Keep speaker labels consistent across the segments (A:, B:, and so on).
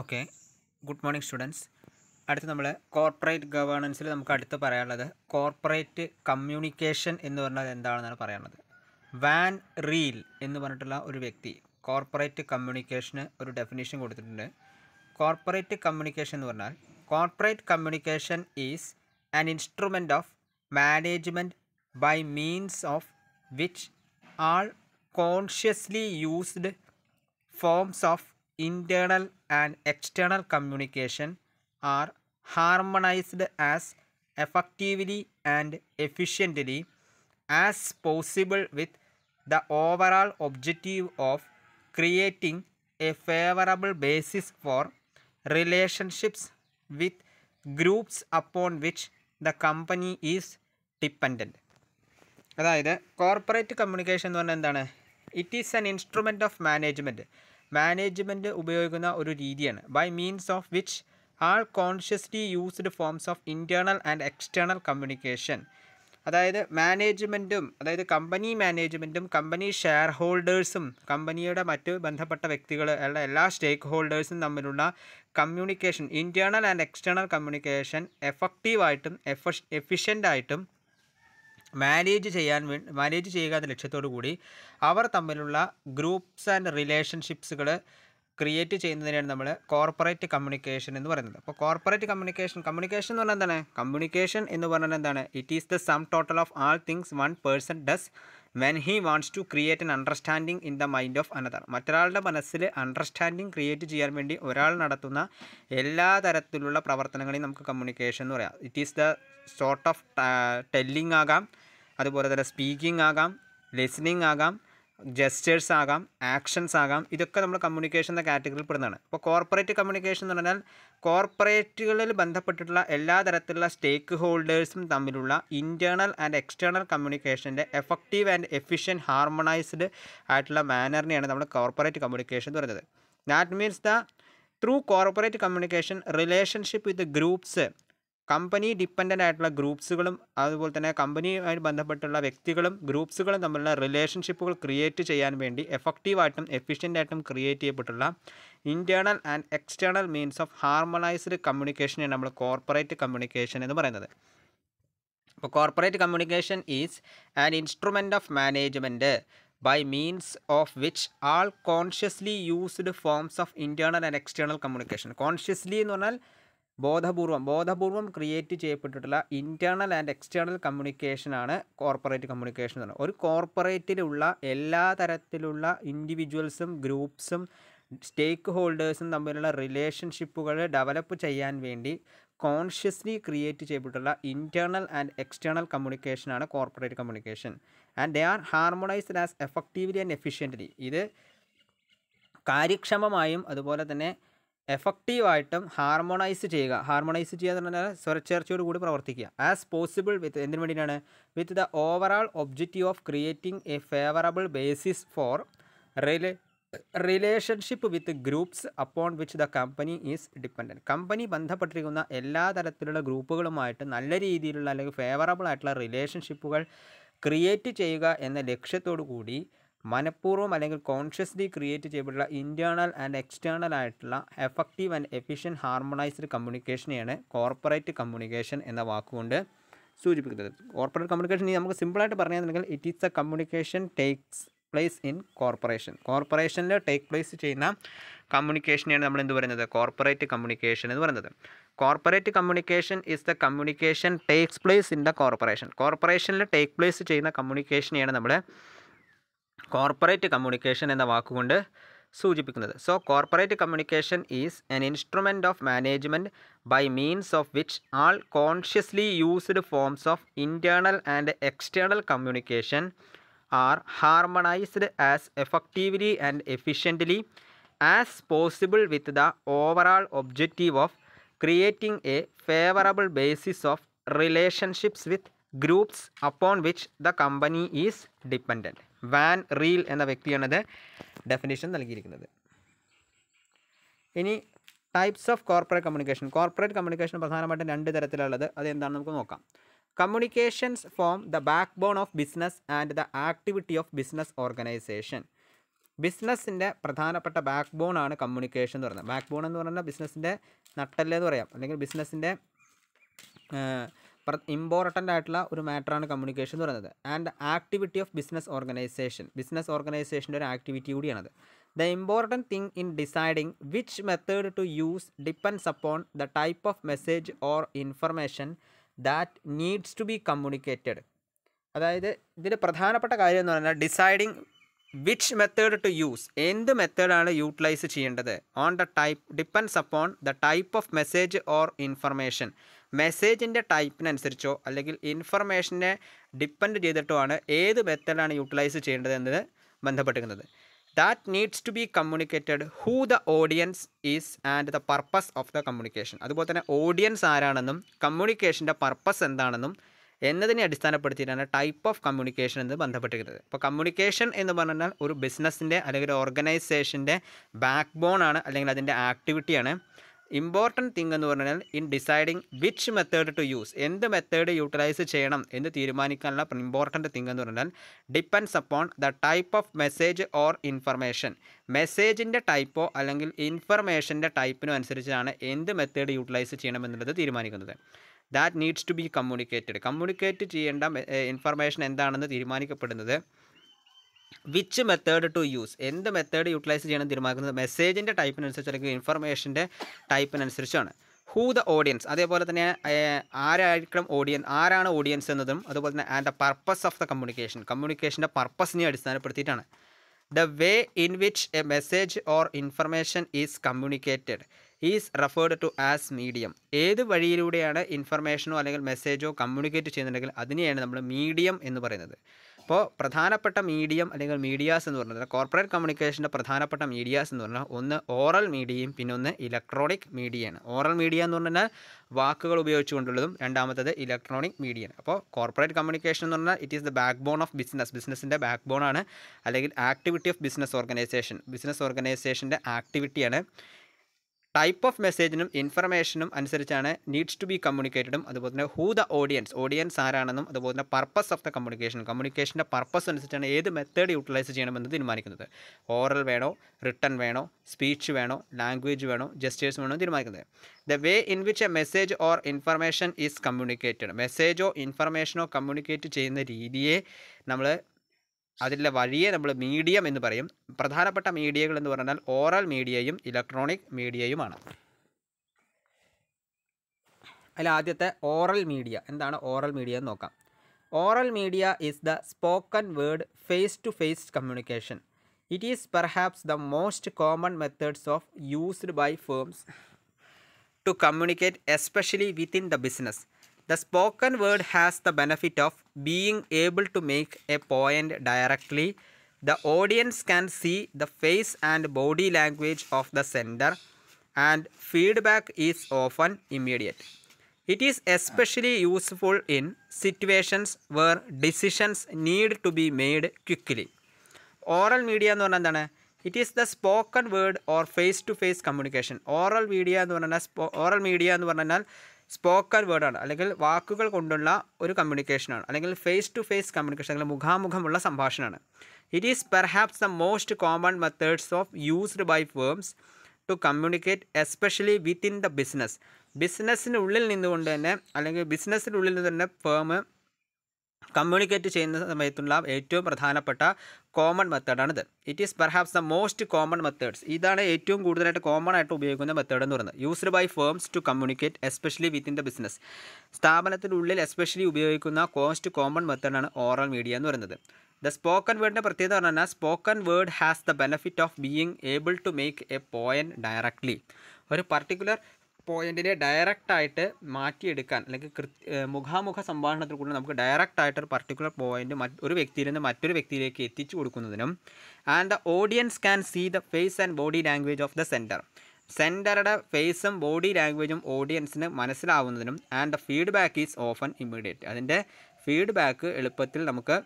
A: Okay good morning students അടുത്ത് നമ്മൾ corporate ഗവേണൻസിൽ നമുക്ക് അടുത്ത് പറയാനുള്ളത് കോർപ്പറേറ്റ് കമ്മ്യൂണിക്കേഷൻ എന്ന് പറഞ്ഞത് എന്താണെന്നാണ് പറയാനുള്ളത് വാൻ റീൽ എന്ന് പറഞ്ഞിട്ടുള്ള ഒരു വ്യക്തി കോർപ്പറേറ്റ് കമ്മ്യൂണിക്കേഷന് ഒരു ഡെഫിനേഷൻ കൊടുത്തിട്ടുണ്ട് കോർപ്പറേറ്റ് കമ്മ്യൂണിക്കേഷൻ എന്ന് പറഞ്ഞാൽ corporate communication is an instrument of management by means of which all consciously used forms of internal and external communication are harmonized as effectively and efficiently as possible with the overall objective of creating a favorable basis for relationships with groups upon which the company is dependent അതായത് corporate communication എന്ന് പറഞ്ഞാൽ എന്താണ് it is an instrument of management management ഉപയോഗിക്കുന്ന ഒരു രീതിയാണ് by means of which are consciously used forms of internal and external communication അതായത് മാനേജ്മെൻറ്റും അതായത് കമ്പനി മാനേജ്മെൻറ്റും കമ്പനി ഷെയർ ഹോൾഡേഴ്സും കമ്പനിയുടെ മറ്റ് ബന്ധപ്പെട്ട വ്യക്തികൾ അല്ല എല്ലാ സ്റ്റേക്ക് ഹോൾഡേഴ്സും തമ്മിലുള്ള communication internal and external communication എഫക്റ്റീവായിട്ടും എഫ എഫിഷ്യൻ്റായിട്ടും മാനേജ് ചെയ്യാൻ മാനേജ് ചെയ്യുക എന്ന ലക്ഷ്യത്തോടു കൂടി അവർ തമ്മിലുള്ള ഗ്രൂപ്പ്സ് ആൻഡ് റിലേഷൻഷിപ്സുകൾ ക്രിയേറ്റ് ചെയ്യുന്നതിനാണ് നമ്മൾ കോർപ്പറേറ്റ് കമ്മ്യൂണിക്കേഷൻ എന്ന് പറയുന്നത് അപ്പോൾ കോർപ്പറേറ്റ് കമ്മ്യൂണിക്കേഷൻ കമ്മ്യൂണിക്കേഷൻ എന്ന് പറഞ്ഞാൽ എന്താണ് കമ്മ്യൂണിക്കേഷൻ എന്ന് പറഞ്ഞാൽ എന്താണ് it is the sum total of all things one person does when he wants to create an understanding in the mind of another മറ്റൊരാളുടെ മനസ്സിൽ അണ്ടർസ്റ്റാൻഡിങ് ക്രിയേറ്റ് ചെയ്യാൻ വേണ്ടി ഒരാൾ നടത്തുന്ന എല്ലാ തരത്തിലുള്ള പ്രവർത്തനങ്ങളെയും നമുക്ക് കമ്മ്യൂണിക്കേഷൻ എന്ന് പറയാം it is the sort of telling ആകാം അതുപോലെ തന്നെ സ്പീക്കിംഗ് ആകാം ലിസണിങ് ആകാം ജെസ്റ്റേഴ്സ് ആകാം ആക്ഷൻസ് ആകാം ഇതൊക്കെ നമ്മൾ കമ്മ്യൂണിക്കേഷൻ എന്ന കാറ്റഗറിയിൽ പെടുന്നതാണ് അപ്പോൾ കോർപ്പറേറ്റ് കമ്മ്യൂണിക്കേഷൻ എന്ന് പറഞ്ഞാൽ കോർപ്പറേറ്റുകളിൽ ബന്ധപ്പെട്ടിട്ടുള്ള എല്ലാ തരത്തിലുള്ള സ്റ്റേക്ക് ഹോൾഡേഴ്സും തമ്മിലുള്ള ഇൻറ്റേർണൽ ആൻഡ് എക്സ്റ്റേണൽ കമ്മ്യൂണിക്കേഷൻ്റെ എഫക്റ്റീവ് ആൻഡ് എഫിഷ്യൻറ്റ് ഹാർമണൈസ്ഡ് ആയിട്ടുള്ള മാനറിനെയാണ് നമ്മൾ കോർപ്പറേറ്റ് കമ്മ്യൂണിക്കേഷൻ എന്ന് പറയുന്നത് that means the through corporate communication relationship with groups company dependent ആയിട്ടുള്ള ഗ്രൂപ്പ്സുകളും അതുപോലെ തന്നെ കമ്പനിയുമായി ബന്ധപ്പെട്ടുള്ള വ്യക്തികളും ഗ്രൂപ്പ്സുകളും തമ്മിലുള്ള റിലേഷൻഷിപ്പുകൾ ക്രിയേറ്റ് ചെയ്യാൻ വേണ്ടി എഫക്റ്റീവായിട്ടും എഫിഷ്യൻ്റായിട്ടും ക്രിയേറ്റ് ചെയ്യപ്പെട്ടുള്ള internal and external means of harmonised കമ്മ്യൂണിക്കേഷനെ നമ്മൾ കോർപ്പറേറ്റ് കമ്മ്യൂണിക്കേഷൻ എന്ന് പറയുന്നത് അപ്പോൾ corporate communication is an instrument of management by means of which all consciously used forms of internal and external communication consciously എന്ന് പറഞ്ഞാൽ ബോധപൂർവം ബോധപൂർവം ക്രിയേറ്റ് ചെയ്യപ്പെട്ടിട്ടുള്ള ഇൻറ്റേർണൽ ആൻഡ് എക്സ്റ്റേണൽ കമ്മ്യൂണിക്കേഷനാണ് കോർപ്പറേറ്റ് കമ്മ്യൂണിക്കേഷൻ എന്ന് പറയുന്നത് ഒരു കോർപ്പറേറ്റിലുള്ള എല്ലാ തരത്തിലുള്ള ഇൻഡിവിജ്വൽസും ഗ്രൂപ്പ്സും സ്റ്റേക്ക് ഹോൾഡേഴ്സും തമ്മിലുള്ള റിലേഷൻഷിപ്പുകൾ ഡെവലപ്പ് ചെയ്യാൻ വേണ്ടി കോൺഷ്യസ്ലി ക്രിയേറ്റ് ചെയ്തിട്ടുള്ള ഇൻറ്റേർണൽ ആൻഡ് എക്സ്റ്റേണൽ കമ്മ്യൂണിക്കേഷനാണ് corporate communication and they are harmonised as effectively and efficiently ഇത് കാര്യക്ഷമമായും അതുപോലെ തന്നെ എഫക്റ്റീവായിട്ടും ഹാർമോണൈസ് ചെയ്യുക ഹാർമോണൈസ് ചെയ്യുക എന്ന് പറഞ്ഞാൽ സ്വരച്ചേർച്ചയോട് കൂടി പ്രവർത്തിക്കുക ആസ് പോസിബിൾ വിത്ത് എന്തിനു വേണ്ടിയിട്ടാണ് with the overall objective of creating a favourable basis for റിലേ relationship with groups upon which the company is dependent company ബന്ധപ്പെട്ടിരിക്കുന്ന എല്ലാ തരത്തിലുള്ള ഗ്രൂപ്പുകളുമായിട്ട് നല്ല രീതിയിലുള്ള അല്ലെങ്കിൽ ഫേവറബിൾ ആയിട്ടുള്ള റിലേഷൻഷിപ്പുകൾ ക്രിയേറ്റ് ചെയ്യുക എന്ന ലക്ഷ്യത്തോടു കൂടി മനഃപൂർവ്വം അല്ലെങ്കിൽ കോൺഷ്യസ്ലി ക്രിയേറ്റ് ചെയ്യപ്പെട്ടുള്ള ഇൻറ്റേർണൽ ആൻഡ് എക്സ്റ്റേണൽ ആയിട്ടുള്ള എഫക്റ്റീവ് ആൻഡ് എഫിഷ്യൻറ്റ് ഹാർമണൈസ്ഡ് കമ്മ്യൂണിക്കേഷനെയാണ് കോർപ്പറേറ്റ് കമ്മ്യൂണിക്കേഷൻ എന്ന വാക്കുകൊണ്ട് സൂചിപ്പിക്കുന്നത് കോർപ്പറേറ്റ് കമ്മ്യൂണിക്കേഷൻ ഇനി നമുക്ക് സിമ്പിളായിട്ട് പറഞ്ഞിട്ടുണ്ടെങ്കിൽ it is a communication takes place in corporation കോർപ്പറേഷനിൽ ടേക്ക് പ്ലേസ് ചെയ്യുന്ന കമ്മ്യൂണിക്കേഷനെയാണ് നമ്മൾ എന്ത് പറയുന്നത് കോർപ്പറേറ്റ് കമ്മ്യൂണിക്കേഷൻ എന്ന് പറയുന്നത് corporate communication is the communication takes place in the corporation കോർപ്പറേഷനിൽ ടേക്ക് പ്ലേസ് ചെയ്യുന്ന കമ്മ്യൂണിക്കേഷനെയാണ് നമ്മൾ കോർപ്പറേറ്റ് കമ്മ്യൂണിക്കേഷൻ എന്ന വാക്കുകൊണ്ട് സൂചിപ്പിക്കുന്നത് so corporate communication is an instrument of management by means of which all consciously used forms of internal and external communication are harmonised as effectively and efficiently as possible with the overall objective of creating a favourable basis of relationships with groups upon which the company is dependent Van Riel എന്ന വ്യക്തിയാണത് definition നൽകിയിരിക്കുന്നത് ഇനി types of corporate communication corporate communication പ്രധാനമായിട്ടും രണ്ട് തരത്തിലുള്ളത് അതെന്താണെന്ന് എന്താണെന്ന് നമുക്ക് നോക്കാം communications form the backbone of business and the activity of business organisation ബിസിനസ്സിൻ്റെ പ്രധാനപ്പെട്ട ബാക്ക് ബോൺ ആണ് കമ്മ്യൂണിക്കേഷൻ എന്ന് പറയുന്നത് ബാക്ക് ബോൺ എന്ന് പറഞ്ഞാൽ ബിസിനസ്സിൻ്റെ എന്ന് പറയാം അല്ലെങ്കിൽ ബിസിനസ്സിൻ്റെ ഇമ്പോർട്ടൻ്റ് ആയിട്ടുള്ള ഒരു മാറ്ററാണ് കമ്മ്യൂണിക്കേഷൻ എന്ന് പറയുന്നത് and activity of business organisation business ഓർഗനൈസേഷൻ്റെ ഒരു ആക്ടിവിറ്റി കൂടിയാണത് the important thing in deciding which method to use depends upon the type of message or information that needs to be communicated അതായത് ഇതിൻ്റെ പ്രധാനപ്പെട്ട കാര്യം എന്ന് പറഞ്ഞാൽ deciding which method to use എന്ത് മെത്തേഡാണ് യൂട്ടിലൈസ് ചെയ്യേണ്ടത് on the type depends upon the type of message or information മെസ്സേജിൻ്റെ ടൈപ്പിനനുസരിച്ചോ അല്ലെങ്കിൽ ഇൻഫർമേഷനെ ഡിപ്പെൻഡ് ചെയ്തിട്ടോ ആണ് ഏത് മെത്തേഡാണ് യൂട്ടിലൈസ് ചെയ്യേണ്ടത് എന്നത് ബന്ധപ്പെട്ടിരിക്കുന്നത് that needs to be communicated who the audience is and the purpose of the communication അതുപോലെ തന്നെ ഓഡിയൻസ് ആരാണെന്നും കമ്മ്യൂണിക്കേഷൻ്റെ പർപ്പസ് എന്താണെന്നും എന്നതിനെ അടിസ്ഥാനപ്പെടുത്തിയിട്ടാണ് ടൈപ്പ് ഓഫ് കമ്മ്യൂണിക്കേഷൻ എന്ന് ബന്ധപ്പെട്ടിരിക്കുന്നത് അപ്പോൾ കമ്മ്യൂണിക്കേഷൻ എന്ന് പറഞ്ഞാൽ ഒരു ബിസിനസ്സിൻ്റെ അല്ലെങ്കിൽ ഒരു ഓർഗനൈസേഷൻ്റെ ബാക്ക് ബോൺ ആണ് അല്ലെങ്കിൽ അതിൻ്റെ ആക്ടിവിറ്റിയാണ് ഇമ്പോർട്ടൻറ്റ് തിങ് എന്ന് പറഞ്ഞാൽ in deciding which method to use എന്ത് മെത്തേഡ് യൂട്ടിലൈസ് ചെയ്യണം എന്ന് തീരുമാനിക്കാനുള്ള ഇമ്പോർട്ടൻറ്റ് തിങ് എന്ന് പറഞ്ഞാൽ depends upon the type of message or information മെസ്സേജിൻ്റെ ടൈപ്പോ അല്ലെങ്കിൽ ഇൻഫർമേഷൻ്റെ ടൈപ്പിനോ അനുസരിച്ചാണ് എന്ത് മെത്തേഡ് യൂട്ടിലൈസ് ചെയ്യണം എന്നുള്ളത് തീരുമാനിക്കുന്നത് that needs to be communicated communicate ചെയ്യേണ്ട ഇൻഫർമേഷൻ എന്താണെന്ന് തീരുമാനിക്കപ്പെടുന്നത് വിച്ച് മെത്തേഡ് ടു യൂസ് എന്ത് മെത്തേഡ് യൂട്ടിലൈസ് ചെയ്യണം തീരുമാനിക്കുന്നത് മെസ്സേജിൻ്റെ ടൈപ്പിനനുസരിച്ച് അല്ലെങ്കിൽ ഇൻഫർമേഷൻ്റെ ടൈപ്പിനനുസരിച്ചാണ് ഹൂ ദ ഓഡിയൻസ് അതേപോലെ തന്നെ ആരായിരിക്കണം ഓഡിയൻസ് ആരാണ് ഓഡിയൻസ് എന്നതും അതുപോലെ തന്നെ and the purpose of the communication കമ്മ്യൂണിക്കേഷൻ്റെ പർപ്പസിനെ അടിസ്ഥാനപ്പെടുത്തിയിട്ടാണ് the way in which a message or information is communicated is referred to as medium ഏത് വഴിയിലൂടെയാണ് ഇൻഫർമേഷനോ അല്ലെങ്കിൽ മെസ്സേജോ കമ്മ്യൂണിക്കേറ്റ് ചെയ്യുന്നുണ്ടെങ്കിൽ അതിനെയാണ് നമ്മൾ മീഡിയം എന്ന് പറയുന്നത് അപ്പോൾ പ്രധാനപ്പെട്ട മീഡിയം അല്ലെങ്കിൽ മീഡിയാസ് എന്ന് പറഞ്ഞാൽ കോർപ്പറേറ്റ് കമ്മ്യൂണിക്കേഷൻ്റെ പ്രധാനപ്പെട്ട മീഡിയാസ് എന്ന് പറഞ്ഞാൽ ഒന്ന് ഓറൽ മീഡിയയും പിന്നെ ഒന്ന് ഇലക്ട്രോണിക് മീഡിയയാണ് ഓറൽ മീഡിയ എന്ന് പറഞ്ഞാൽ വാക്കുകൾ ഉപയോഗിച്ചുകൊണ്ടുള്ളതും രണ്ടാമത്തത് ഇലക്ട്രോണിക് മീഡിയയാണ് അപ്പോൾ കോർപ്പറേറ്റ് കമ്മ്യൂണിക്കേഷൻ എന്ന് പറഞ്ഞാൽ it is the backbone of business ബിസിനസ്സിൻ്റെ ബാക്ക് ബോൺ ആണ് അല്ലെങ്കിൽ activity of business organisation business ഓർഗനൈസേഷൻ്റെ ആക്ടിവിറ്റിയാണ് ടൈപ്പ് ഓഫ് മെസ്സേജിനും ഇൻഫർമേഷനും അനുസരിച്ചാണ് നീഡ്സ് ടു ബി കമ്മ്യൂണിക്കേറ്റഡും അതുപോലെ തന്നെ ഹൂ ദ ഓഡിയൻസ് ഓഡിയൻസ് ആരാണെന്നും അതുപോലെ തന്നെ പർപ്പസ് ഓഫ് ദ കമ്മ്യൂണിക്കേഷൻ കമ്മ്യൂണിക്കേഷൻ്റെ പർപ്പസ് അനുസരിച്ചാണ് ഏത് മെത്തേഡ് യൂട്ടിലൈസ് ചെയ്യണമെന്ന് തീരുമാനിക്കുന്നത് ഓറൽ വേണോ റിട്ടൺ വേണോ സ്പീച്ച് വേണോ ലാംഗ്വേജ് വേണോ ജസ്റ്റേഴ്സ് വേണോ തീരുമാനിക്കുന്നത് the way in which a message or information is communicated മെസ്സേജോ ഇൻഫർമേഷനോ കമ്മ്യൂണിക്കേറ്റ് ചെയ്യുന്ന രീതിയെ നമ്മൾ അതിലെ വഴിയെ നമ്മൾ മീഡിയം എന്ന് പറയും പ്രധാനപ്പെട്ട മീഡിയകൾ എന്ന് പറഞ്ഞാൽ ഓറൽ മീഡിയയും ഇലക്ട്രോണിക് മീഡിയയുമാണ് അതിൽ ആദ്യത്തെ ഓറൽ മീഡിയ എന്താണ് ഓറൽ മീഡിയ എന്ന് നോക്കാം oral media is the spoken word face to face communication it is perhaps the most common methods of used by firms to communicate especially within the business The spoken word has the benefit of being able to make a point directly. The audience can see the face and body language of the sender and feedback is often immediate. It is especially useful in situations where decisions need to be made quickly. Oral media എന്ന് പറഞ്ഞാൽ എന്താണ് it is the spoken word or face to face communication oral media എന്ന് പറഞ്ഞാൽ oral media എന്ന് പറഞ്ഞാൽ spoken വേർഡാണ് അല്ലെങ്കിൽ വാക്കുകൾ കൊണ്ടുള്ള ഒരു കമ്മ്യൂണിക്കേഷനാണ് അല്ലെങ്കിൽ ഫേസ് ടു ഫേസ് കമ്മ്യൂണിക്കേഷൻ അല്ലെങ്കിൽ മുഖാമുഖമുള്ള സംഭാഷണമാണ് it is perhaps the most common methods of used by firms to communicate especially within the business ബിസിനസ്സിനുള്ളിൽ നിന്നുകൊണ്ട് തന്നെ അല്ലെങ്കിൽ ബിസിനസ്സിനുള്ളിൽ നിന്ന് തന്നെ ഫേം കമ്മ്യൂണിക്കേറ്റ് ചെയ്യുന്ന സമയത്തുള്ള ഏറ്റവും പ്രധാനപ്പെട്ട കോമൺ മെത്തേഡാണിത് it is perhaps the most common methods ഇതാണ് ഏറ്റവും കൂടുതലായിട്ട് കോമൺ ആയിട്ട് ഉപയോഗിക്കുന്ന മെത്തേഡ് എന്ന് പറയുന്നത് used by firms to communicate especially within the business സ്ഥാപനത്തിനുള്ളിൽ എസ്പെഷ്യലി ഉപയോഗിക്കുന്ന കോസ്റ്റ് കോമൺ മെത്തേഡാണ് ഓറൽ മീഡിയ എന്ന് പറയുന്നത് ദ സ്പോക്കൺ വേർഡിൻ്റെ പ്രത്യേകത എന്ന് പറഞ്ഞാൽ spoken word has the benefit of being able to make a point directly ഒരു പർട്ടിക്കുലർ പോയിന്റിനെ ഡയറക്റ്റായിട്ട് മാറ്റിയെടുക്കാൻ അല്ലെങ്കിൽ കൃത്യ മുഖാമുഖ സംഭാഷണത്തിൽ കൂടി നമുക്ക് ഡയറക്റ്റായിട്ട് ഒരു പർട്ടിക്കുലർ പോയിന്റ് ഒരു വ്യക്തിയിൽ നിന്ന് മറ്റൊരു വ്യക്തിയിലേക്ക് എത്തിച്ചു കൊടുക്കുന്നതിനും and the audience can see the face and body language of the sender സെൻറ്ററുടെ ഫേസും ബോഡി ലാംഗ്വേജും ഓഡിയൻസിന് മനസ്സിലാവുന്നതിനും and the feedback is often immediate അതിൻ്റെ ഫീഡ്ബാക്ക് എളുപ്പത്തിൽ നമുക്ക്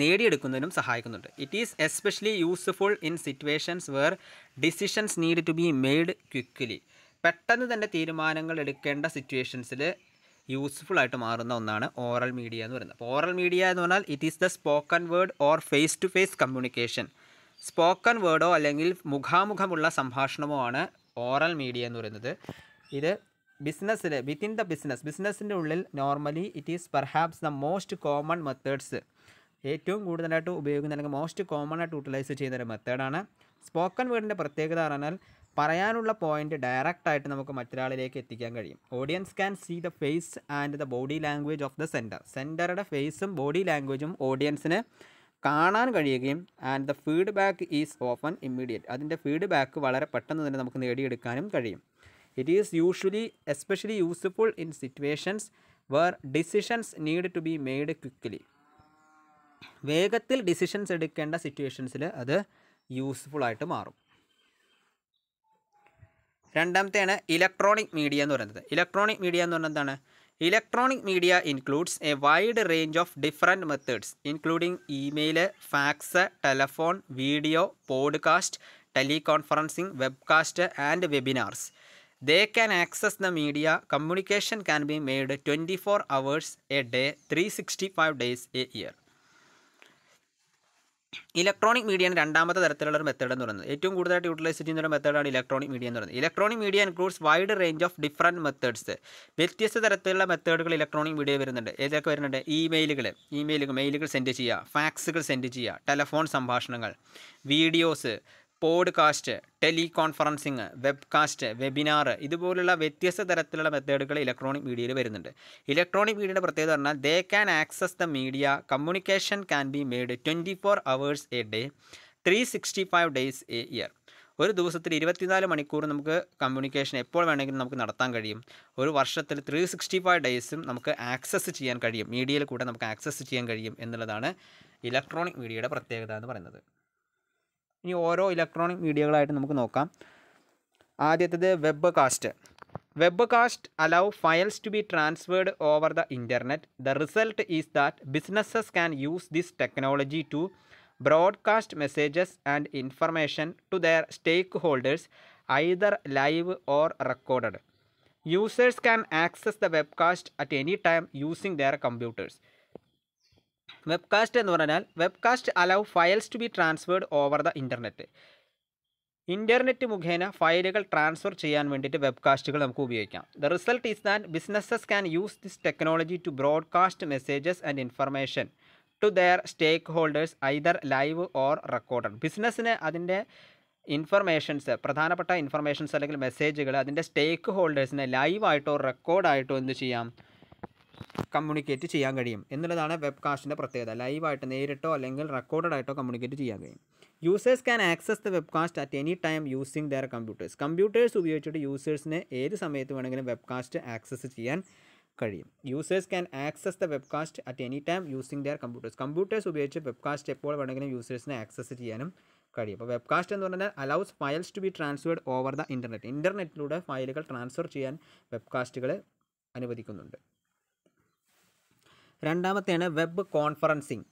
A: നേടിയെടുക്കുന്നതിനും സഹായിക്കുന്നുണ്ട് it is especially useful in situations where decisions need to be made quickly പെട്ടെന്ന് തന്നെ തീരുമാനങ്ങൾ എടുക്കേണ്ട സിറ്റുവേഷൻസിൽ യൂസ്ഫുൾ ആയിട്ട് മാറുന്ന ഒന്നാണ് ഓറൽ മീഡിയ എന്ന് പറയുന്നത് അപ്പോൾ ഓറൽ മീഡിയ എന്ന് പറഞ്ഞാൽ it is the spoken word or face to face communication spoken വേർഡോ അല്ലെങ്കിൽ മുഖാമുഖമുള്ള സംഭാഷണമോ ആണ് ഓറൽ മീഡിയ എന്ന് പറയുന്നത് ഇത് ബിസിനസ്സിൽ വിത്തിൻ ദ ബിസിനസ് ബിസിനസ്സിൻ്റെ ഉള്ളിൽ normally it is perhaps the most common methods ഏറ്റവും കൂടുതലായിട്ട് ഉപയോഗിക്കുന്ന അല്ലെങ്കിൽ മോസ്റ്റ് കോമൺ ആയിട്ട് യൂട്ടിലൈസ് ചെയ്യുന്ന ഒരു മെത്തേഡാണ് സ്പോക്കൺ വേർഡിൻ്റെ പ്രത്യേകത പറഞ്ഞാൽ പറയാനുള്ള പോയിന്റ് ഡയറക്റ്റ് ആയിട്ട് നമുക്ക് മറ്റൊരാളിലേക്ക് എത്തിക്കാൻ കഴിയും audience can see the face and the body language of the sender സെൻറ്ററുടെ ഫേസും ബോഡി ലാംഗ്വേജും ഓഡിയൻസിന് കാണാൻ കഴിയുകയും and the feedback is often immediate അതിൻ്റെ ഫീഡ്ബാക്ക് വളരെ പെട്ടെന്ന് തന്നെ നമുക്ക് നേടിയെടുക്കാനും കഴിയും it is usually especially useful in situations where decisions need to be made quickly വേഗത്തിൽ ഡിസിഷൻസ് എടുക്കേണ്ട സിറ്റുവേഷൻസിൽ അത് യൂസ്ഫുൾ ആയിട്ട് മാറും രണ്ടാമത്തെയാണ് ഇലക്ട്രോണിക് മീഡിയ എന്ന് പറയുന്നത് ഇലക്ട്രോണിക് മീഡിയ എന്ന് പറയുന്നത് എന്താണ് electronic media includes a wide range of different methods including email fax telephone video podcast teleconferencing webcast and webinars they can access the media communication can be made twenty four hours a day three sixty five days a year electronic മീഡിയയാണ് രണ്ടാമത്തെ തരത്തിലുള്ള ഒരു method എന്ന് പറയുന്നത് ഏറ്റവും കൂടുതലായിട്ട് utilise ചെയ്യുന്ന ഒരു മെത്തേഡാണ് ഇലക്ട്രോണിക് മീഡിയ എന്ന് പറയുന്നത് electronic media includes wide range of different methods വ്യത്യസ്ത തരത്തിലുള്ള മെത്തേഡുകൾ ഇലക്ട്രോണിക് മീഡിയ വരുന്നുണ്ട് ഏതൊക്കെ വരുന്നുണ്ട് ഇമെയിലുകൾ ഇമെയിലുകൾ മെയിലുകൾ സെൻഡ് ചെയ്യുക ഫാക്സുകൾ സെൻഡ് ചെയ്യുക ടെലഫോൺ സംഭാഷണങ്ങൾ videos podcast teleconferencing webcast webinar ഇതുപോലുള്ള വ്യത്യസ്ത തരത്തിലുള്ള മെത്തേഡുകൾ ഇലക്ട്രോണിക് മീഡിയയിൽ വരുന്നുണ്ട് ഇലക്ട്രോണിക് മീഡിയയുടെ പ്രത്യേകത പറഞ്ഞാൽ they can access the media communication can be made twenty four hours a day three sixty five days a year ഒരു ദിവസത്തിൽ ഇരുപത്തിനാല് മണിക്കൂർ നമുക്ക് കമ്മ്യൂണിക്കേഷൻ എപ്പോൾ വേണമെങ്കിലും നമുക്ക് നടത്താൻ കഴിയും ഒരു വർഷത്തിൽ ത്രീ സിക്സ്റ്റി ഫൈവ് ഡേയ്സും നമുക്ക് ആക്സസ് ചെയ്യാൻ കഴിയും മീഡിയയിൽ കൂടെ നമുക്ക് ആക്സസ് ചെയ്യാൻ കഴിയും എന്നുള്ളതാണ് ഇലക്ട്രോണിക് മീഡിയയുടെ പ്രത്യേകത എന്ന് പറയുന്നത് ഇനി ഓരോ ഇലക്ട്രോണിക് മീഡിയകളായിട്ട് നമുക്ക് നോക്കാം ആദ്യത്തേത് webcast webcast allow files to be transferred over the internet the result is that businesses can use this technology to broadcast messages and information to their stakeholders either live or recorded users can access the webcast at any time using their computers webcast എന്ന് പറഞ്ഞാൽ webcast allow files to be transferred over the internet internet മുഖേന ഫയലുകൾ transfer ചെയ്യാൻ വേണ്ടിയിട്ട് വെബ്കാസ്റ്റുകൾ നമുക്ക് ഉപയോഗിക്കാം the result is that businesses can use this technology to broadcast messages and information to their stakeholders either live or recorded ബിസിനസ്സിന് അതിൻ്റെ informations പ്രധാനപ്പെട്ട ഇൻഫർമേഷൻസ് അല്ലെങ്കിൽ മെസ്സേജുകൾ അതിൻ്റെ സ്റ്റേക്ക് ഹോൾഡേഴ്സിനെ ലൈവായിട്ടോ റെക്കോർഡായിട്ടോ എന്ത് ചെയ്യാം കമ്മ്യൂണിക്കേറ്റ് ചെയ്യാൻ കഴിയും എന്നുള്ളതാണ് വെബ്കാസ്റ്റിൻ്റെ പ്രത്യേകത ലൈവായിട്ട് നേരിട്ടോ അല്ലെങ്കിൽ റെക്കോർഡഡ് ആയിട്ടോ കമ്മ്യൂണിക്കേറ്റ് ചെയ്യാൻ കഴിയും users can access the webcast at any time using their computers computers ഉപയോഗിച്ചിട്ട് യൂസേഴ്സിന് ഏത് സമയത്ത് വേണമെങ്കിലും വെബ്കാസ്റ്റ് ആക്സസ് ചെയ്യാൻ കഴിയും users can access the webcast at any time using their computers computers ഉപയോഗിച്ച് വെബ്കാസ്റ്റ് എപ്പോൾ വേണമെങ്കിലും യൂസേഴ്സിനെ ആക്സസ് ചെയ്യാനും കഴിയും അപ്പോൾ വെബ്കാസ്റ്റ് എന്ന് പറഞ്ഞാൽ allows files to be transferred over the internet ഇൻ്റർനെറ്റിലൂടെ ഫയലുകൾ ട്രാൻസ്ഫർ ചെയ്യാൻ വെബ്കാസ്റ്റുകളെ അനുവദിക്കുന്നുണ്ട് Randamathana web conferencing.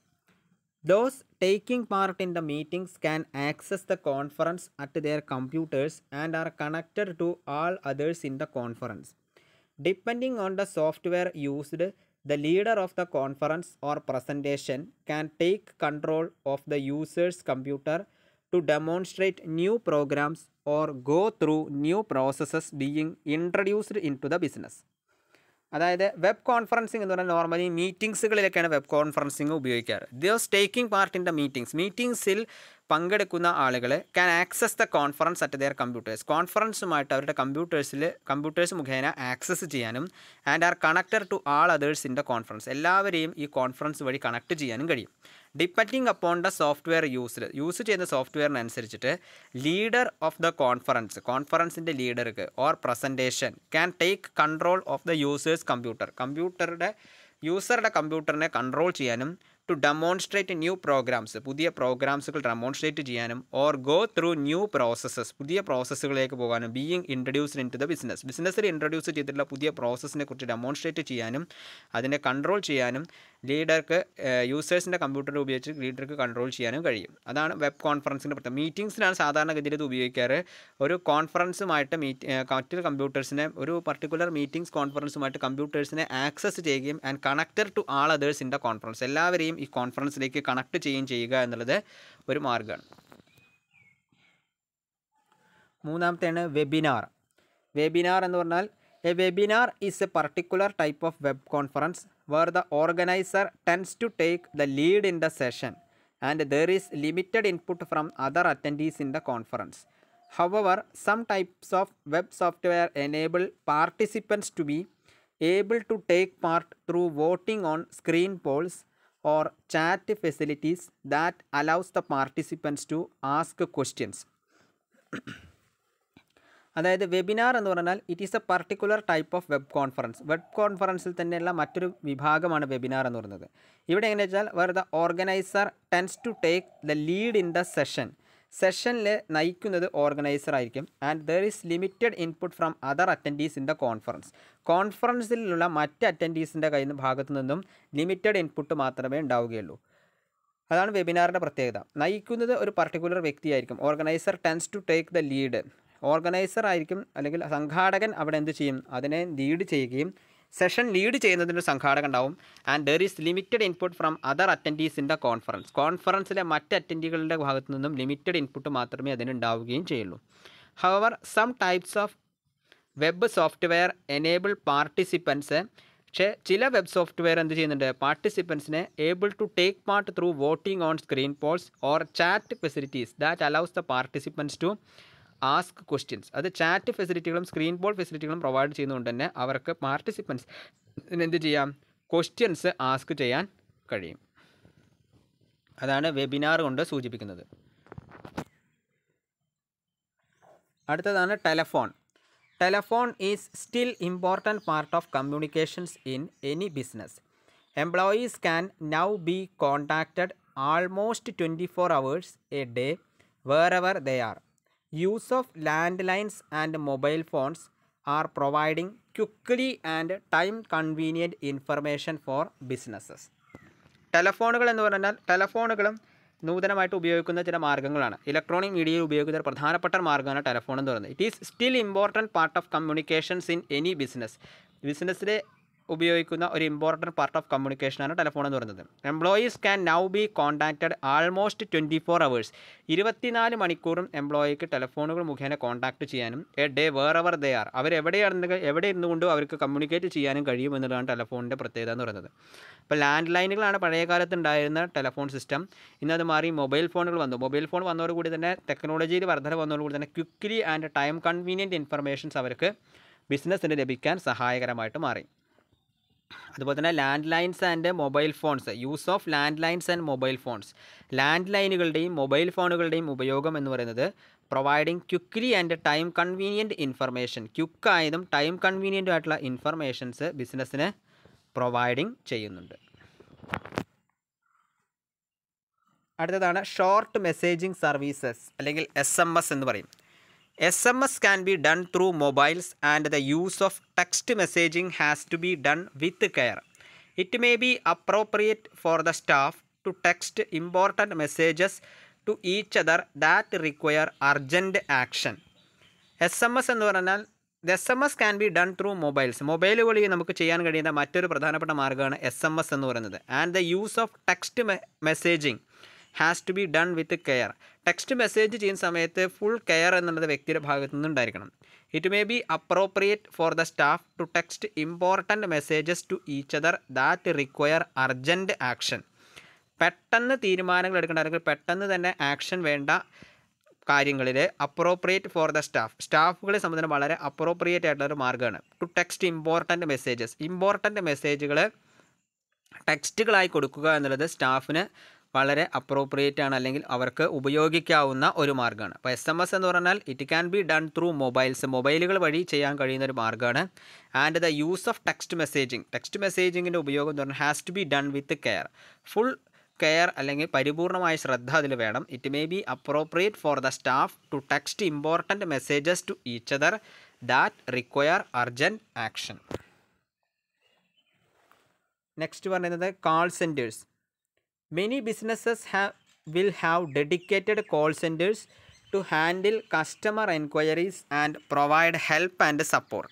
A: Those taking part in the meetings can access the conference at their computers and are connected to all others in the conference. Depending on the software used, the leader of the conference or presentation can take control of the user's computer to demonstrate new programs or go through new processes being introduced into the business. അതായത് web conferencing എന്ന് പറഞ്ഞാൽ normally മീറ്റിംഗ്സുകളിലൊക്കെയാണ് web conferencing ഉപയോഗിക്കാറ് these taking part in the meetings മീറ്റിംഗ്സിൽ പങ്കെടുക്കുന്ന ആളുകൾ can access the conference at their computers കോൺഫറൻസുമായിട്ട് അവരുടെ കമ്പ്യൂട്ടേഴ്സിൽ കമ്പ്യൂട്ടേഴ്സ് മുഖേന ആക്സസ് ചെയ്യാനും and are connected to all others in the conference എല്ലാവരെയും ഈ കോൺഫറൻസ് വഴി കണക്ട് ചെയ്യാനും കഴിയും depending upon the software use use ചെയ്യുന്ന സോഫ്റ്റ്വെയറിനനുസരിച്ചിട്ട് ലീഡർ ഓഫ് ദ കോൺഫറൻസ് കോൺഫറൻസിൻ്റെ ലീഡർക്ക് or presentation can take control of the users computer കമ്പ്യൂട്ടറുടെ യൂസറുടെ കമ്പ്യൂട്ടറിനെ കൺട്രോൾ ചെയ്യാനും ടു ഡെമോൺസ്ട്രേറ്റ് ന്യൂ പ്രോഗ്രാംസ് പുതിയ പ്രോഗ്രാംസുകൾ ഡെമോൺസ്ട്രേറ്റ് ചെയ്യാനും or go through new processes പുതിയ പ്രോസസ്സുകളിലേക്ക് പോകാനും being introduced into the business ബിസിനസ്സിൽ ഇൻട്രൊഡ്യൂസ് ചെയ്തിട്ടുള്ള പുതിയ പ്രോസസ്സിനെ കുറിച്ച് ഡെമോൺസ്ട്രേറ്റ് ചെയ്യാനും അതിനെ കൺട്രോൾ ചെയ്യാനും ലീഡർക്ക് യൂസേഴ്സിൻ്റെ കമ്പ്യൂട്ടർ ഉപയോഗിച്ച് ലീഡർക്ക് കൺട്രോൾ ചെയ്യാനും കഴിയും അതാണ് വെബ് കോൺഫറൻസിൻ്റെ പ്രത്യേകം മീറ്റിംഗ്സിനാണ് സാധാരണഗതിയിൽ ഇത് ഉപയോഗിക്കാറ് ഒരു കോൺഫറൻസുമായിട്ട് മീറ്റ് മറ്റൊരു കമ്പ്യൂട്ടേഴ്സിനെ ഒരു പർട്ടിക്കുലർ മീറ്റിംഗ്സ് കോൺഫറൻസുമായിട്ട് കമ്പ്യൂട്ടേഴ്സിനെ ആക്സസ് ചെയ്യുകയും and connected to all others in the conference എല്ലാവരെയും ഈ കോൺഫറൻസിലേക്ക് കണക്ട് ചെയ്യുകയും ചെയ്യുക എന്നുള്ളത് ഒരു മാർഗ്ഗമാണ് മൂന്നാമത്തെയാണ് വെബിനാർ വെബിനാർ എന്ന് പറഞ്ഞാൽ a webinar is a particular type of web conference where the organizer tends to take the lead in the session and there is limited input from other attendees in the conference. However, some types of web software enable participants to be able to take part through voting on screen polls or chat facilities that allows the participants to ask questions. അതായത് വെബിനാർ എന്ന് പറഞ്ഞാൽ it is a particular type of web conference web കോൺഫറൻസിൽ തന്നെയുള്ള മറ്റൊരു വിഭാഗമാണ് webinar എന്ന് പറയുന്നത് ഇവിടെ എങ്ങനെ വെച്ചാൽ where the organizer tends to take the lead in the session സെഷനിൽ നയിക്കുന്നത് ഓർഗനൈസർ ആയിരിക്കും and there is limited input from other attendees in the conference കോൺഫറൻസിലുള്ള മറ്റ് അറ്റൻഡീസിൻ്റെ കയ്യിൽ നിന്ന് ഭാഗത്തു നിന്നും ലിമിറ്റഡ് ഇൻപുട്ട് മാത്രമേ ഉണ്ടാവുകയുള്ളൂ അതാണ് വെബിനാറിൻ്റെ പ്രത്യേകത നയിക്കുന്നത് ഒരു പർട്ടിക്കുലർ വ്യക്തിയായിരിക്കും organizer tends to take the lead organizer ആയിരിക്കും അല്ലെങ്കിൽ സംഘാടകൻ അവിടെ എന്ത് ചെയ്യും അതിനെ ലീഡ് ചെയ്യുകയും സെഷൻ ലീഡ് ചെയ്യുന്നതിന് ഒരു സംഘാടകം ഉണ്ടാവും and there is limited input from other attendees in the conference കോൺഫറൻസിലെ മറ്റ് അറ്റൻഡികളുടെ ഭാഗത്തു നിന്നും ലിമിറ്റഡ് ഇൻപുട്ട് മാത്രമേ അതിനുണ്ടാവുകയും ചെയ്യുള്ളൂ however some types of web software enable participants പക്ഷേ ചില വെബ് സോഫ്റ്റ്വെയർ എന്ത് ചെയ്യുന്നുണ്ട് പാർട്ടിസിപ്പൻസിനെ able to take part through voting on screen polls or chat facilities that allows the participants to ask questions അത് chat ഫെസിലിറ്റികളും സ്ക്രീൻ ബോൾ ഫെസിലിറ്റികളും provide ചെയ്യുന്നതുകൊണ്ട് തന്നെ അവർക്ക് പാർട്ടിസിപ്പൻസ് എന്ത് ചെയ്യാം ക്വസ്റ്റ്യൻസ് ആസ്ക് ചെയ്യാൻ കഴിയും അതാണ് വെബിനാർ കൊണ്ട് സൂചിപ്പിക്കുന്നത് അടുത്തതാണ് telephone telephone is still important part of communications in any business employees can now be contacted almost twenty four hours a day wherever they are use of landlines and mobile phones are providing quickly and time convenient information for businesses ടെലഫോണുകൾ എന്ന് പറഞ്ഞാൽ ടെലഫോണുകളും നൂതനമായിട്ട് ഉപയോഗിക്കുന്ന ചില മാർഗ്ഗങ്ങളാണ് electronic മീഡിയയിൽ ഉപയോഗിക്കുന്ന ഒരു പ്രധാനപ്പെട്ട മാർഗ്ഗമാണ് ടെലഫോൺ എന്ന് പറയുന്നത് it is still important part of communications in any business ബിസിനസ്സിലെ ഉപയോഗിക്കുന്ന ഒരു ഇമ്പോർട്ടൻറ്റ് പാർട്ട് ഓഫ് കമ്മ്യൂണിക്കേഷനാണ് ടെലഫോൺ എന്ന് പറയുന്നത് employees can now be contacted almost twenty four hours ഇരുപത്തിനാല് മണിക്കൂറും എംപ്ലോയിക്ക് ടെലഫോണുകൾ മുഖേന കോൺടാക്റ്റ് ചെയ്യാനും a day wherever they are എവിടെയാണെന്ന് എവിടെ ഇരുന്നുകൊണ്ടും അവർക്ക് കമ്മ്യൂണിക്കേറ്റ് ചെയ്യാനും കഴിയും എന്നുള്ളതാണ് ടെലഫോണിൻ്റെ പ്രത്യേകത എന്ന് പറയുന്നത് അപ്പോൾ ലാൻഡ് ലൈനുകളാണ് പഴയ കാലത്ത് ഉണ്ടായിരുന്ന ടെലഫോൺ സിസ്റ്റം ഇന്നത് മാറി മൊബൈൽ ഫോണുകൾ വന്നു മൊബൈൽ ഫോൺ വന്നതോടുകൂടി തന്നെ ടെക്നോളജിയിൽ വർധന വന്നതോടുകൂടി തന്നെ quickly and time convenient informations അവർക്ക് ബിസിനസ്സിന് ലഭിക്കാൻ സഹായകരമായിട്ട് മാറി അതുപോലെ തന്നെ landlines and mobile phones use of landlines and mobile phones land ലൈനുകളുടെയും മൊബൈൽ ഫോണുകളുടെയും ഉപയോഗം എന്ന് പറയുന്നത് providing quickly and time convenient information ആയതും ടൈം കൺവീനിയൻ്റ് ആയിട്ടുള്ള ഇൻഫർമേഷൻസ് ബിസിനസ്സിന് പ്രൊവൈഡിങ് ചെയ്യുന്നുണ്ട് അടുത്തതാണ് ഷോർട്ട് മെസ്സേജിംഗ് സർവീസസ് അല്ലെങ്കിൽ എസ് എം എസ് എന്ന് പറയും S M S can be done through mobiles and the use of text messaging has to be done with care it may be appropriate for the staff to text important messages to each other that require urgent action S M S എന്ന് പറഞ്ഞാൽ the S M S can be done through mobiles mobile വഴി നമുക്ക് ചെയ്യാൻ കഴിയുന്ന മറ്റൊരു പ്രധാനപ്പെട്ട മാർഗ്ഗമാണ് S M S എന്ന് പറയുന്നത് and the use of text me messaging has to be done with care text message ചെയ്യുന്ന സമയത്ത് ഫുൾ കെയർ എന്നുള്ളത് വ്യക്തിയുടെ ഭാഗത്തു നിന്നുണ്ടായിരിക്കണം it may be appropriate for the staff to text important messages to each other that require urgent action പെട്ടെന്ന് തീരുമാനങ്ങൾ എടുക്കേണ്ട അല്ലെങ്കിൽ പെട്ടെന്ന് തന്നെ ആക്ഷൻ വേണ്ട കാര്യങ്ങളിൽ അപ്രോപ്രിയേറ്റ് ഫോർ ദ സ്റ്റാഫ് സ്റ്റാഫുകളെ സംബന്ധിച്ച് വളരെ അപ്രോപ്രിയേറ്റ് ആയിട്ടുള്ള ഒരു മാർഗ്ഗമാണ് to text important messages important മെസ്സേജുകൾ ടെക്സ്റ്റുകളായി കൊടുക്കുക എന്നുള്ളത് സ്റ്റാഫിന് വളരെ അപ്രോപ്രിയേറ്റ് ആണ് അല്ലെങ്കിൽ അവർക്ക് ഉപയോഗിക്കാവുന്ന ഒരു മാർഗ്ഗമാണ് അപ്പോൾ എസ് എം എസ് എന്ന് പറഞ്ഞാൽ it can be done through mobiles മൊബൈലുകൾ വഴി ചെയ്യാൻ കഴിയുന്ന ഒരു മാർഗ്ഗമാണ് and the use of text messaging text മെസ്സേജിങ്ങിൻ്റെ ഉപയോഗം എന്ന് പറഞ്ഞാൽ has to be done with care full care അല്ലെങ്കിൽ പരിപൂർണമായ ശ്രദ്ധ അതിൽ വേണം it may be appropriate for the staff to text important messages to each other that require urgent action next പറയുന്നത് call centres Many businesses have, will have dedicated call centers to handle customer inquiries and provide help and support.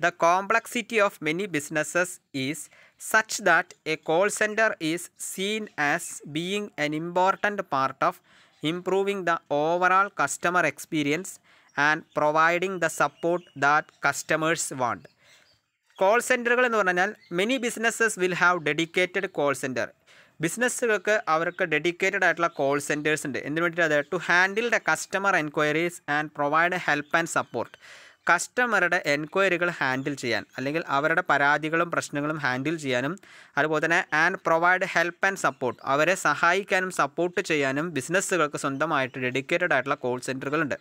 A: The complexity of many businesses is such that a call center is seen as being an important part of improving the overall customer experience and providing the support that customers want. Call സെൻറ്ററുകൾ എന്ന് പറഞ്ഞാൽ many businesses will have dedicated call centre ബിസിനസ്സുകൾക്ക് അവർക്ക് dedicated ആയിട്ടുള്ള call centres ഉണ്ട് എന്തിനു വേണ്ടിയിട്ട് അത് to handle the customer enquiries and provide help and support കസ്റ്റമറുടെ എൻക്വയറികൾ ഹാൻഡിൽ ചെയ്യാൻ അല്ലെങ്കിൽ അവരുടെ പരാതികളും പ്രശ്നങ്ങളും ഹാൻഡിൽ ചെയ്യാനും അതുപോലെ തന്നെ and provide help and support അവരെ സഹായിക്കാനും സപ്പോർട്ട് ചെയ്യാനും ബിസിനസ്സുകൾക്ക് സ്വന്തമായിട്ട് ഡെഡിക്കേറ്റഡ് ആയിട്ടുള്ള കോൾ സെൻറ്ററുകളുണ്ട്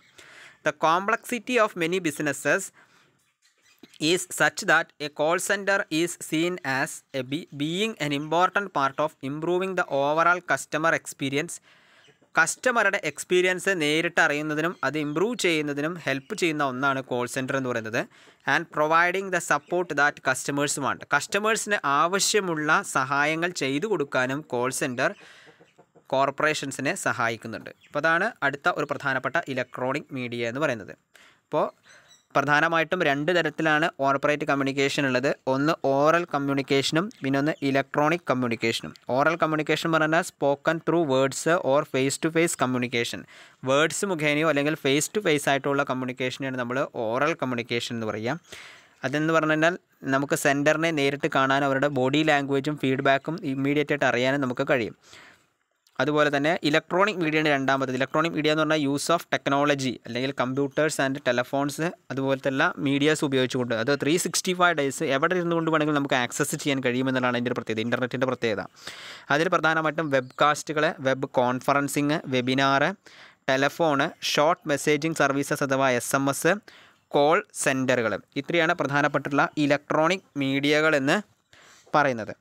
A: the complexity of many businesses is such that a call centre is seen as a be being an important part of improving the overall customer experience കസ്റ്റമറുടെ experience നേരിട്ട് അറിയുന്നതിനും അത് ഇമ്പ്രൂവ് ചെയ്യുന്നതിനും ഹെൽപ്പ് ചെയ്യുന്ന ഒന്നാണ് call centre എന്ന് പറയുന്നത് and providing the support that customers വേണ്ട കസ്റ്റമേഴ്സിന് ആവശ്യമുള്ള സഹായങ്ങൾ ചെയ്തു കൊടുക്കാനും കോൾ സെൻറ്റർ കോർപ്പറേഷൻസിനെ സഹായിക്കുന്നുണ്ട് അപ്പോൾ അതാണ് അടുത്ത ഒരു പ്രധാനപ്പെട്ട ഇലക്ട്രോണിക് മീഡിയ എന്ന് പറയുന്നത് അപ്പോൾ പ്രധാനമായിട്ടും രണ്ട് തരത്തിലാണ് ഓർപ്പറേറ്റ് കമ്മ്യൂണിക്കേഷൻ ഉള്ളത് ഒന്ന് ഓറൽ കമ്മ്യൂണിക്കേഷനും പിന്നെ ഒന്ന് ഇലക്ട്രോണിക് കമ്മ്യൂണിക്കേഷനും ഓറൽ കമ്മ്യൂണിക്കേഷൻ പറഞ്ഞാൽ spoken through words or face to face communication words മുഖേനയോ അല്ലെങ്കിൽ ഫേസ് ടു ഫേസ് ആയിട്ടുള്ള കമ്മ്യൂണിക്കേഷനെയാണ് നമ്മൾ ഓറൽ കമ്മ്യൂണിക്കേഷൻ എന്ന് പറയുക അതെന്ന് പറഞ്ഞു കഴിഞ്ഞാൽ നമുക്ക് സെൻറ്ററിനെ നേരിട്ട് കാണാൻ അവരുടെ ബോഡി ലാംഗ്വേജും ഫീഡ്ബാക്കും ഇമ്മീഡിയറ്റ് ആയിട്ട് അറിയാനും നമുക്ക് കഴിയും അതുപോലെ തന്നെ ഇലക്ട്രോണിക് മീഡിയയുടെ രണ്ടാമത്തത് ഇലക്ട്രോണിക് മീഡിയ എന്ന് പറഞ്ഞാൽ യൂസ് ഓഫ് ടെക്നോളജി അല്ലെങ്കിൽ കമ്പ്യൂട്ടേഴ്സ് ആൻഡ് ടെലഫോൺസ് അതുപോലത്തെ എല്ലാ മീഡിയാസ് ഉപയോഗിച്ചുകൊണ്ട് അത് ത്രീ സിക്സ്റ്റി ഫൈവ് ഡേയ്സ് എവിടെ ഇരുന്നുകൊണ്ട് വേണമെങ്കിലും നമുക്ക് ആക്സസ് ചെയ്യാൻ കഴിയുമെന്നുള്ളതാണ് അതിൻ്റെ പ്രത്യേകത ഇൻ്റർനെറ്റിൻ്റെ പ്രത്യേകത അതിൽ പ്രധാനമായിട്ടും വെബ്കാസ്റ്റുകൾ web conferencing webinar telephone short messaging services അഥവാ എസ് എം എസ് കോൾ സെൻറ്ററുകൾ ഇത്രയാണ് പ്രധാനപ്പെട്ടുള്ള ഇലക്ട്രോണിക് മീഡിയകളെന്ന് പറയുന്നത്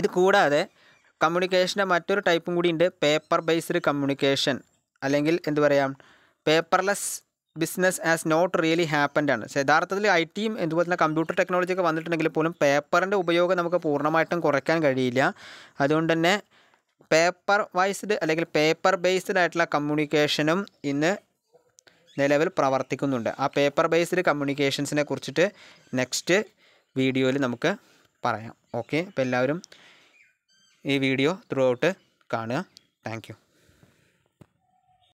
A: ഇത് കൂടാതെ കമ്മ്യൂണിക്കേഷൻ്റെ മറ്റൊരു ടൈപ്പും കൂടി ഉണ്ട് പേപ്പർ ബേസ്ഡ് കമ്മ്യൂണിക്കേഷൻ അല്ലെങ്കിൽ എന്ത് പറയാം paperless business has not really happened ആണ് യഥാർത്ഥത്തിൽ ഐ ടിയും എന്തുപോലെ തന്നെ കമ്പ്യൂട്ടർ ടെക്നോളജി ഒക്കെ വന്നിട്ടുണ്ടെങ്കിൽ പോലും പേപ്പറിൻ്റെ ഉപയോഗം നമുക്ക് പൂർണ്ണമായിട്ടും കുറയ്ക്കാൻ കഴിയില്ല അതുകൊണ്ട് തന്നെ പേപ്പർ വൈസ്ഡ് അല്ലെങ്കിൽ പേപ്പർ ബേസ്ഡ് ആയിട്ടുള്ള കമ്മ്യൂണിക്കേഷനും ഇന്ന് നിലവിൽ പ്രവർത്തിക്കുന്നുണ്ട് ആ പേപ്പർ ബേസ്ഡ് കമ്മ്യൂണിക്കേഷൻസിനെ കുറിച്ചിട്ട് നെക്സ്റ്റ് വീഡിയോയിൽ നമുക്ക് പറയാം ഓക്കെ അപ്പോൾ എല്ലാവരും ഈ വീഡിയോ ത്രൂ ഔട്ട് കാണുക താങ്ക്